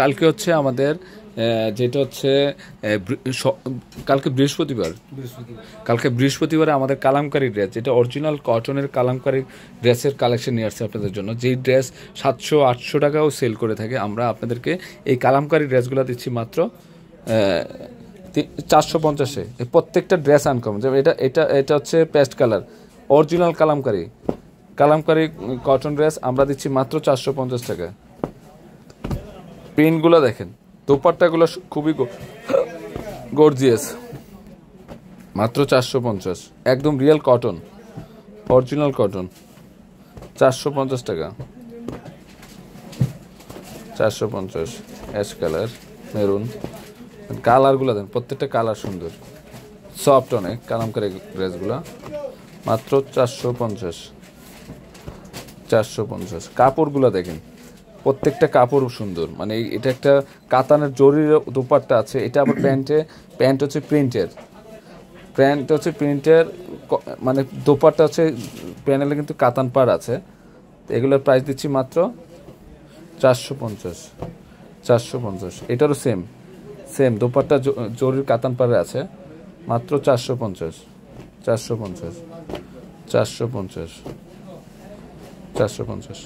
কালকে হচ্ছে আমাদের যেটা হচ্ছে কালকে বৃহস্পতিবার কালকে বৃহস্পতিবারে আমাদের কালামকারী ড্রেস যেটা অরিজিনাল কটনের কালামকারী ড্রেসের কালেকশন নিয়ে আসছে আপনাদের জন্য যেই ড্রেস সাতশো আটশো টাকাও সেল করে থাকে আমরা আপনাদেরকে এই কালামকারী ড্রেসগুলো দিচ্ছি মাত্র চারশো পঞ্চাশে এই প্রত্যেকটা ড্রেস আনকম যেমন এটা এটা এটা হচ্ছে paste colour original kalamkari kalamkari cotton dress আমরা দিচ্ছি মাত্র চারশো পঞ্চাশ টাকা প্রিন্টগুলো দেখেন দোপাট্টাগুলো খুবই গর্জিয়াস মাত্র চারশো পঞ্চাশ একদম রিয়েল কটন অরিজিনাল কটন চারশো পঞ্চাশ টাকা চারশো পঞ্চাশ অ্যাশ কালার মেরুন কালারগুলো দেন প্রত্যেকটা কালার সুন্দর সফট অনেক কালামকারি ড্রেসগুলো মাত্র চারশো পঞ্চাশ চারশো পঞ্চাশ কাপড়গুলো দেখেন প্রত্যেকটা কাপড়ও সুন্দর মানে এটা একটা কাতানের জরির দোপাট্টা আছে এটা আবার প্যান্টে প্যান্ট হচ্ছে প্রিন্টের প্যান্ট হচ্ছে প্রিন্টের মানে দোপাট্টা হচ্ছে প্যানেলে কিন্তু কাতান পার আছে এগুলোর প্রাইস দিচ্ছি মাত্র চারশো পঞ্চাশ চারশো পঞ্চাশ এটারও সেম সেম দোপাট্টা জরির কাতান পারে আছে মাত্র চারশো পঞ্চাশ চারশো পঞ্চাশ চারশো পঞ্চাশ চারশো পঞ্চাশ